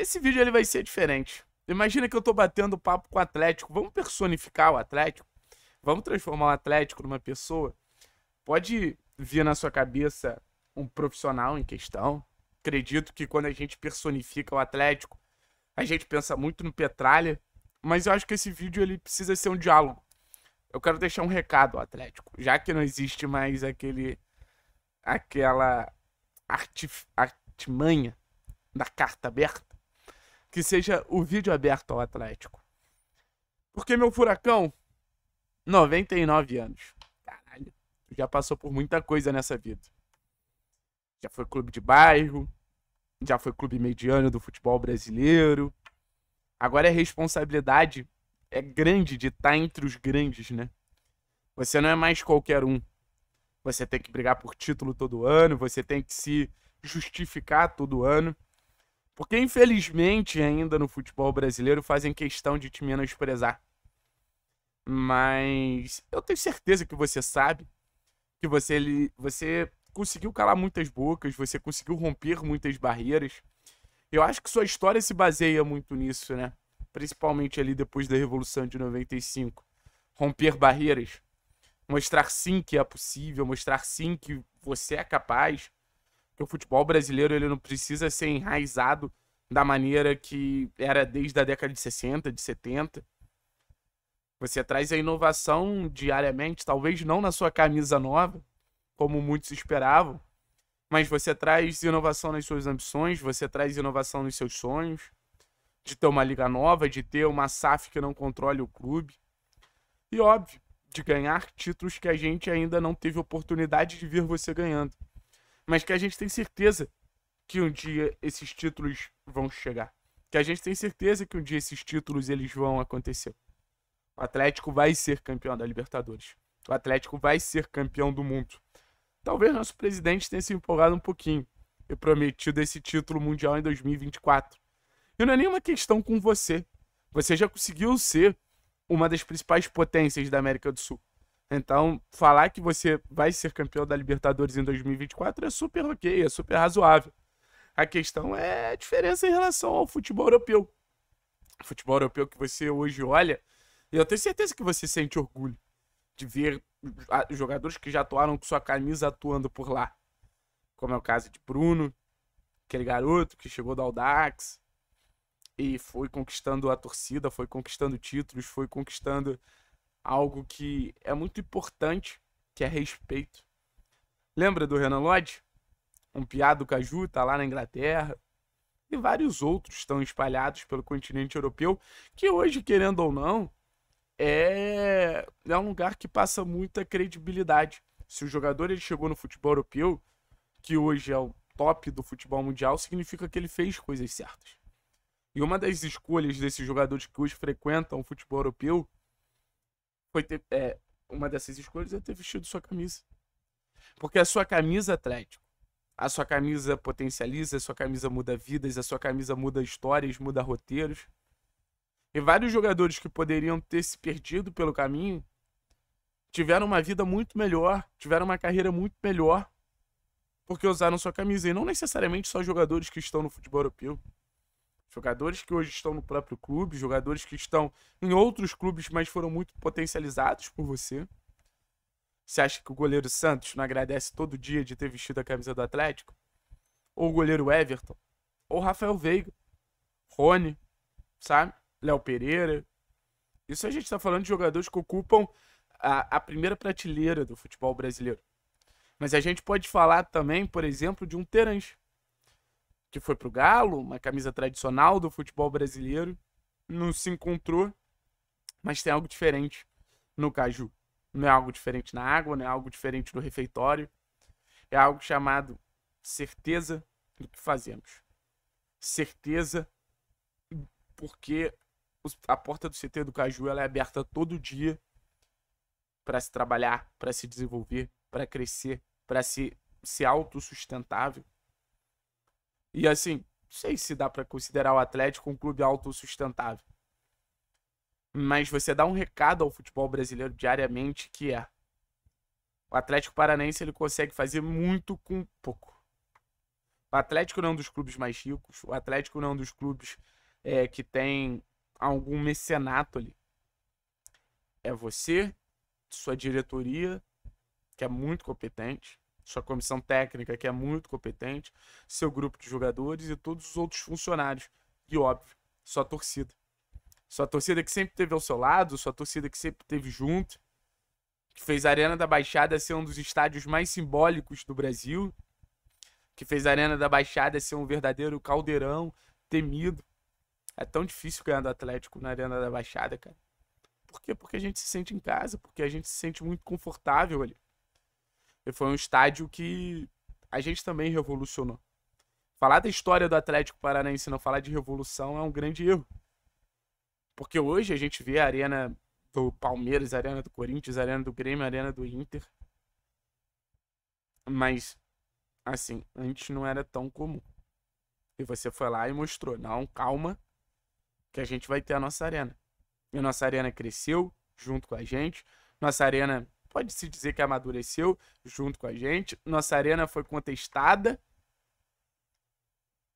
Esse vídeo ele vai ser diferente. Imagina que eu tô batendo papo com o Atlético. Vamos personificar o Atlético? Vamos transformar o Atlético numa pessoa? Pode vir na sua cabeça um profissional em questão. Acredito que quando a gente personifica o Atlético, a gente pensa muito no Petralha, mas eu acho que esse vídeo ele precisa ser um diálogo. Eu quero deixar um recado ao Atlético, já que não existe mais aquele aquela artif, artimanha da carta aberta que seja o vídeo aberto ao Atlético. Porque meu furacão, 99 anos. Caralho, já passou por muita coisa nessa vida. Já foi clube de bairro, já foi clube mediano do futebol brasileiro. Agora a é responsabilidade é grande de estar tá entre os grandes, né? Você não é mais qualquer um. Você tem que brigar por título todo ano, você tem que se justificar todo ano. Porque, infelizmente, ainda no futebol brasileiro fazem questão de te menosprezar. Mas eu tenho certeza que você sabe que você, ele, você conseguiu calar muitas bocas, você conseguiu romper muitas barreiras. Eu acho que sua história se baseia muito nisso, né? Principalmente ali depois da Revolução de 95. Romper barreiras. Mostrar sim que é possível, mostrar sim que você é capaz que o futebol brasileiro ele não precisa ser enraizado da maneira que era desde a década de 60, de 70. Você traz a inovação diariamente, talvez não na sua camisa nova, como muitos esperavam, mas você traz inovação nas suas ambições, você traz inovação nos seus sonhos, de ter uma liga nova, de ter uma SAF que não controle o clube. E óbvio, de ganhar títulos que a gente ainda não teve oportunidade de ver você ganhando mas que a gente tem certeza que um dia esses títulos vão chegar. Que a gente tem certeza que um dia esses títulos eles vão acontecer. O Atlético vai ser campeão da Libertadores. O Atlético vai ser campeão do mundo. Talvez nosso presidente tenha se empolgado um pouquinho e prometido esse título mundial em 2024. E não é nenhuma questão com você. Você já conseguiu ser uma das principais potências da América do Sul. Então, falar que você vai ser campeão da Libertadores em 2024 é super ok, é super razoável. A questão é a diferença em relação ao futebol europeu. O futebol europeu que você hoje olha, eu tenho certeza que você sente orgulho de ver jogadores que já atuaram com sua camisa atuando por lá. Como é o caso de Bruno, aquele garoto que chegou do Aldax e foi conquistando a torcida, foi conquistando títulos, foi conquistando algo que é muito importante, que é respeito. Lembra do Renan Lodge? Um piado caju tá lá na Inglaterra. E vários outros estão espalhados pelo continente europeu, que hoje, querendo ou não, é, é um lugar que passa muita credibilidade. Se o jogador ele chegou no futebol europeu, que hoje é o top do futebol mundial, significa que ele fez coisas certas. E uma das escolhas desses jogadores que hoje frequentam o futebol europeu foi ter, é, uma dessas escolhas é ter vestido sua camisa. Porque a sua camisa é Atlético, a sua camisa potencializa, a sua camisa muda vidas, a sua camisa muda histórias, muda roteiros. E vários jogadores que poderiam ter se perdido pelo caminho tiveram uma vida muito melhor, tiveram uma carreira muito melhor porque usaram sua camisa. E não necessariamente só jogadores que estão no futebol europeu. Jogadores que hoje estão no próprio clube, jogadores que estão em outros clubes, mas foram muito potencializados por você. Você acha que o goleiro Santos não agradece todo dia de ter vestido a camisa do Atlético? Ou o goleiro Everton? Ou Rafael Veiga? Rony? Sabe? Léo Pereira? Isso a gente está falando de jogadores que ocupam a, a primeira prateleira do futebol brasileiro. Mas a gente pode falar também, por exemplo, de um Terans que foi pro Galo, uma camisa tradicional do futebol brasileiro, não se encontrou, mas tem algo diferente no Caju. Não é algo diferente na água, não é algo diferente no refeitório. É algo chamado certeza do que fazemos. Certeza porque a porta do CT do Caju ela é aberta todo dia para se trabalhar, para se desenvolver, para crescer, para se ser autossustentável. E assim, não sei se dá para considerar o Atlético um clube autossustentável. Mas você dá um recado ao futebol brasileiro diariamente que é o Atlético Paranaense ele consegue fazer muito com pouco. O Atlético não é um dos clubes mais ricos, o Atlético não é um dos clubes é, que tem algum mecenato ali. É você, sua diretoria, que é muito competente, sua comissão técnica, que é muito competente, seu grupo de jogadores e todos os outros funcionários. E óbvio, sua torcida. Sua torcida que sempre esteve ao seu lado, sua torcida que sempre esteve junto, que fez a Arena da Baixada ser um dos estádios mais simbólicos do Brasil, que fez a Arena da Baixada ser um verdadeiro caldeirão temido. É tão difícil ganhar do Atlético na Arena da Baixada, cara. Por quê? Porque a gente se sente em casa, porque a gente se sente muito confortável ali foi um estádio que a gente também revolucionou. Falar da história do Atlético Paranaense não falar de revolução é um grande erro. Porque hoje a gente vê a arena do Palmeiras, a arena do Corinthians, a arena do Grêmio, a arena do Inter. Mas, assim, antes não era tão comum. E você foi lá e mostrou, não, calma, que a gente vai ter a nossa arena. E a nossa arena cresceu junto com a gente. Nossa arena pode-se dizer que amadureceu junto com a gente. Nossa arena foi contestada,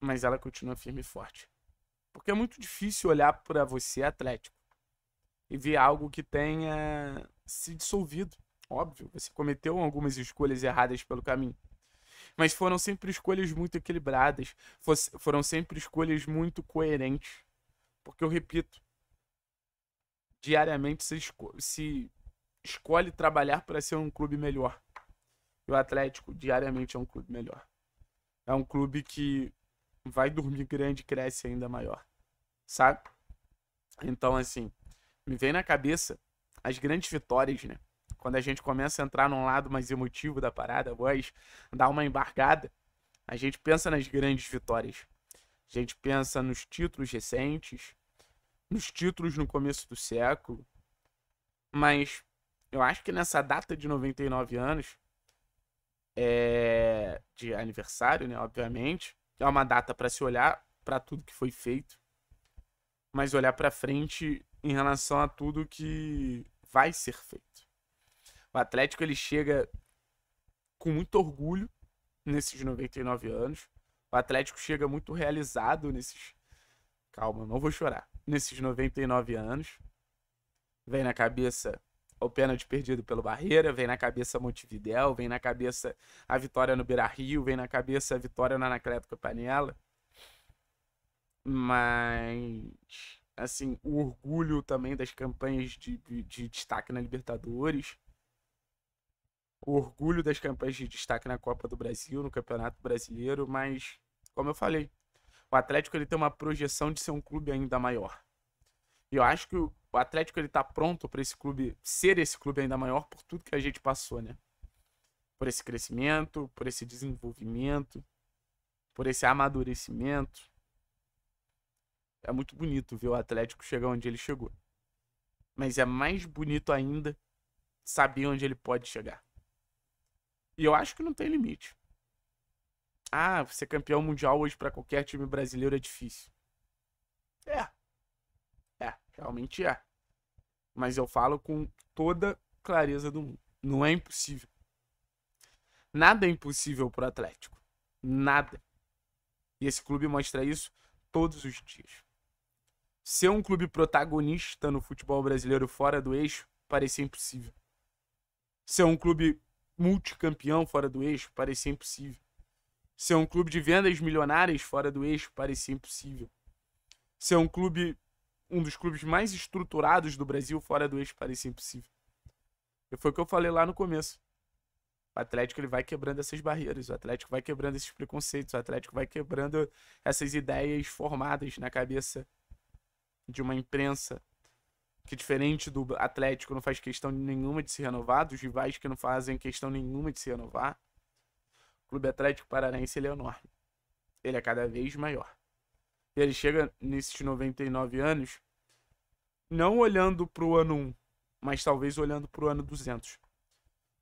mas ela continua firme e forte. Porque é muito difícil olhar para você, Atlético, e ver algo que tenha se dissolvido. Óbvio, você cometeu algumas escolhas erradas pelo caminho. Mas foram sempre escolhas muito equilibradas, foram sempre escolhas muito coerentes. Porque eu repito, diariamente se, se escolhe trabalhar para ser um clube melhor. E o Atlético diariamente é um clube melhor. É um clube que vai dormir grande e cresce ainda maior. Sabe? Então, assim, me vem na cabeça as grandes vitórias, né? Quando a gente começa a entrar num lado mais emotivo da parada, voz, dá uma embargada, a gente pensa nas grandes vitórias. A gente pensa nos títulos recentes, nos títulos no começo do século. Mas eu acho que nessa data de 99 anos, é, de aniversário, né, obviamente, é uma data para se olhar para tudo que foi feito, mas olhar para frente em relação a tudo que vai ser feito. O Atlético ele chega com muito orgulho nesses 99 anos. O Atlético chega muito realizado nesses. Calma, não vou chorar. Nesses 99 anos. Vem na cabeça o pênalti perdido pelo Barreira, vem na cabeça Montevidéu, vem na cabeça a vitória no Beira Rio, vem na cabeça a vitória na Anacleto Campanella. Mas, assim, o orgulho também das campanhas de, de, de destaque na Libertadores. O orgulho das campanhas de destaque na Copa do Brasil, no Campeonato Brasileiro, mas, como eu falei, o Atlético ele tem uma projeção de ser um clube ainda maior. E eu acho que o Atlético ele tá pronto para esse clube ser esse clube ainda maior por tudo que a gente passou, né? Por esse crescimento, por esse desenvolvimento, por esse amadurecimento. É muito bonito ver o Atlético chegar onde ele chegou. Mas é mais bonito ainda saber onde ele pode chegar. E eu acho que não tem limite. Ah, ser campeão mundial hoje para qualquer time brasileiro é difícil. É, é, realmente é. Mas eu falo com toda clareza do mundo. Não é impossível. Nada é impossível pro Atlético. Nada. E esse clube mostra isso todos os dias. Ser um clube protagonista no futebol brasileiro fora do eixo parecia impossível. Ser um clube multicampeão fora do eixo parecia impossível. Ser um clube de vendas milionárias fora do eixo parecia impossível. Ser um clube um dos clubes mais estruturados do Brasil fora do eixo parecia impossível. E foi o que eu falei lá no começo. O Atlético ele vai quebrando essas barreiras, o Atlético vai quebrando esses preconceitos, o Atlético vai quebrando essas ideias formadas na cabeça de uma imprensa que diferente do Atlético não faz questão nenhuma de se renovar, dos rivais que não fazem questão nenhuma de se renovar. O Clube Atlético Paranaense ele é enorme. Ele é cada vez maior e ele chega nesses 99 anos, não olhando para o ano 1, mas talvez olhando para o ano 200.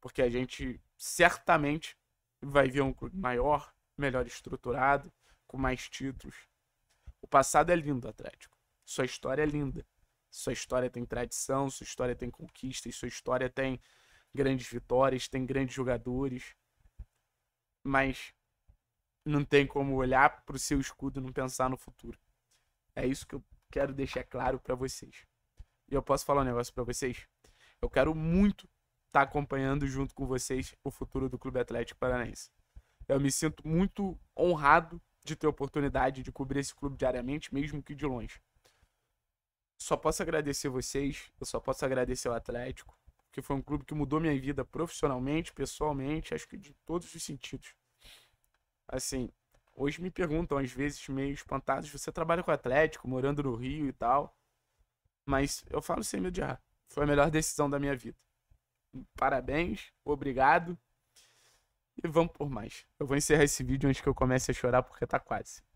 Porque a gente certamente vai ver um clube maior, melhor estruturado, com mais títulos. O passado é lindo, Atlético. Sua história é linda. Sua história tem tradição, sua história tem conquistas, sua história tem grandes vitórias, tem grandes jogadores. Mas não tem como olhar para o seu escudo e não pensar no futuro. É isso que eu quero deixar claro para vocês. E eu posso falar um negócio para vocês? Eu quero muito estar tá acompanhando junto com vocês o futuro do Clube Atlético Paranaense. Eu me sinto muito honrado de ter a oportunidade de cobrir esse clube diariamente, mesmo que de longe. Só posso agradecer vocês, eu só posso agradecer o Atlético, que foi um clube que mudou minha vida profissionalmente, pessoalmente, acho que de todos os sentidos assim, hoje me perguntam, às vezes, meio espantados, você trabalha com Atlético, morando no Rio e tal. Mas eu falo sem medo de errar. Foi a melhor decisão da minha vida. Parabéns, obrigado. E vamos por mais. Eu vou encerrar esse vídeo antes que eu comece a chorar, porque tá quase.